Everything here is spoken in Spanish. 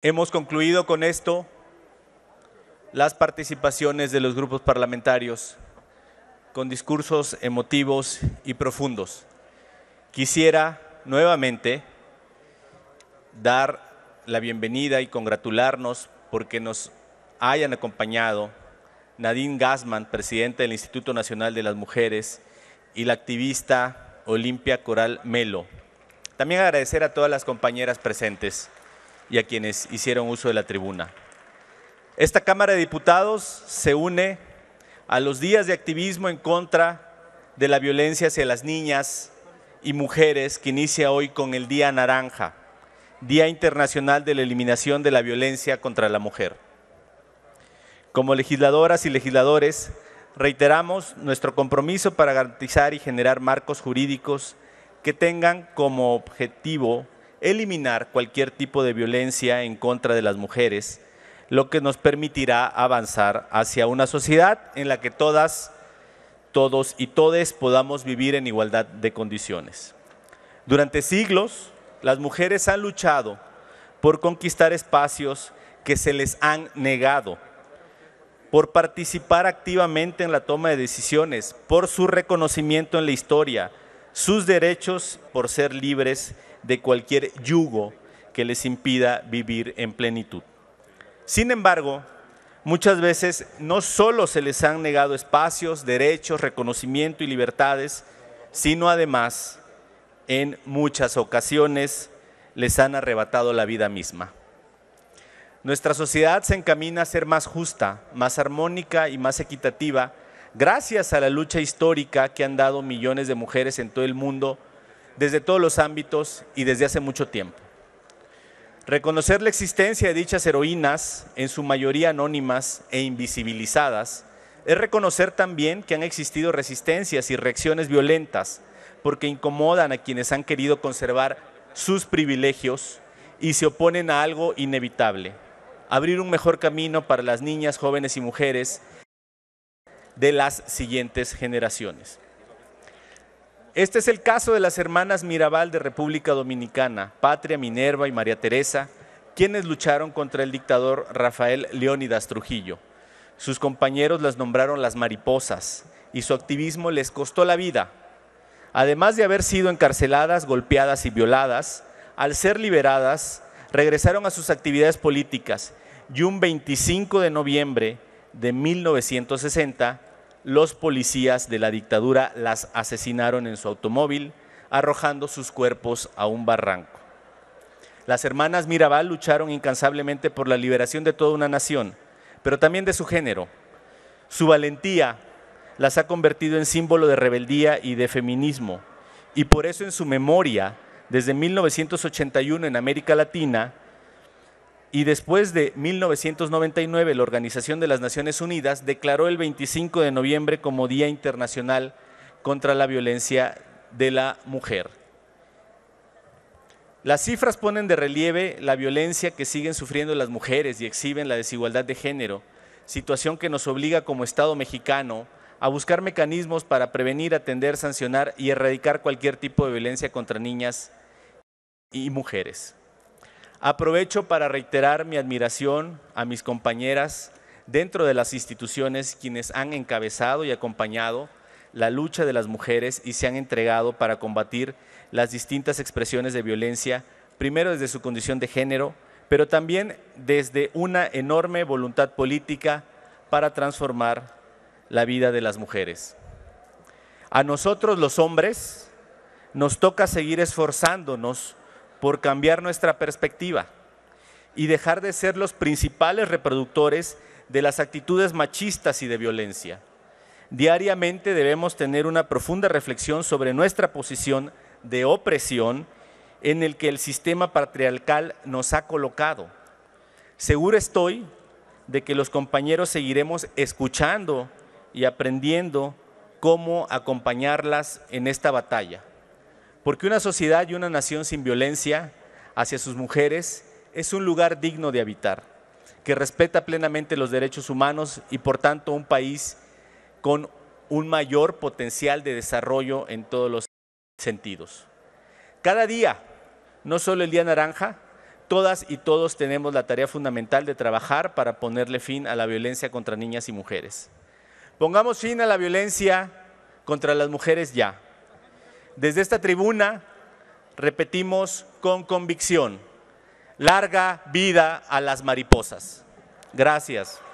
Hemos concluido con esto las participaciones de los grupos parlamentarios con discursos emotivos y profundos. Quisiera nuevamente dar la bienvenida y congratularnos porque nos hayan acompañado Nadine Gassman, presidenta del Instituto Nacional de las Mujeres, y la activista Olimpia Coral Melo. También agradecer a todas las compañeras presentes y a quienes hicieron uso de la tribuna. Esta Cámara de Diputados se une a los días de activismo en contra de la violencia hacia las niñas y mujeres que inicia hoy con el Día Naranja, Día Internacional de la Eliminación de la Violencia contra la Mujer. Como legisladoras y legisladores, reiteramos nuestro compromiso para garantizar y generar marcos jurídicos que tengan como objetivo eliminar cualquier tipo de violencia en contra de las mujeres, lo que nos permitirá avanzar hacia una sociedad en la que todas, todos y todes podamos vivir en igualdad de condiciones. Durante siglos, las mujeres han luchado por conquistar espacios que se les han negado, por participar activamente en la toma de decisiones, por su reconocimiento en la historia, sus derechos por ser libres de cualquier yugo que les impida vivir en plenitud. Sin embargo, muchas veces no solo se les han negado espacios, derechos, reconocimiento y libertades, sino además en muchas ocasiones les han arrebatado la vida misma. Nuestra sociedad se encamina a ser más justa, más armónica y más equitativa gracias a la lucha histórica que han dado millones de mujeres en todo el mundo desde todos los ámbitos y desde hace mucho tiempo. Reconocer la existencia de dichas heroínas, en su mayoría anónimas e invisibilizadas, es reconocer también que han existido resistencias y reacciones violentas porque incomodan a quienes han querido conservar sus privilegios y se oponen a algo inevitable, abrir un mejor camino para las niñas, jóvenes y mujeres de las siguientes generaciones. Este es el caso de las hermanas Mirabal de República Dominicana, Patria Minerva y María Teresa, quienes lucharon contra el dictador Rafael Leónidas Trujillo. Sus compañeros las nombraron las mariposas y su activismo les costó la vida. Además de haber sido encarceladas, golpeadas y violadas, al ser liberadas, regresaron a sus actividades políticas y un 25 de noviembre de 1960 los policías de la dictadura las asesinaron en su automóvil, arrojando sus cuerpos a un barranco. Las hermanas Mirabal lucharon incansablemente por la liberación de toda una nación, pero también de su género. Su valentía las ha convertido en símbolo de rebeldía y de feminismo, y por eso en su memoria, desde 1981 en América Latina, y después de 1999, la Organización de las Naciones Unidas declaró el 25 de noviembre como Día Internacional contra la Violencia de la Mujer. Las cifras ponen de relieve la violencia que siguen sufriendo las mujeres y exhiben la desigualdad de género, situación que nos obliga como Estado mexicano a buscar mecanismos para prevenir, atender, sancionar y erradicar cualquier tipo de violencia contra niñas y mujeres. Aprovecho para reiterar mi admiración a mis compañeras dentro de las instituciones quienes han encabezado y acompañado la lucha de las mujeres y se han entregado para combatir las distintas expresiones de violencia, primero desde su condición de género, pero también desde una enorme voluntad política para transformar la vida de las mujeres. A nosotros los hombres nos toca seguir esforzándonos por cambiar nuestra perspectiva y dejar de ser los principales reproductores de las actitudes machistas y de violencia. Diariamente debemos tener una profunda reflexión sobre nuestra posición de opresión en el que el sistema patriarcal nos ha colocado. Seguro estoy de que los compañeros seguiremos escuchando y aprendiendo cómo acompañarlas en esta batalla porque una sociedad y una nación sin violencia hacia sus mujeres es un lugar digno de habitar, que respeta plenamente los derechos humanos y por tanto un país con un mayor potencial de desarrollo en todos los sentidos. Cada día, no solo el Día Naranja, todas y todos tenemos la tarea fundamental de trabajar para ponerle fin a la violencia contra niñas y mujeres. Pongamos fin a la violencia contra las mujeres ya. Desde esta tribuna repetimos con convicción, larga vida a las mariposas. Gracias.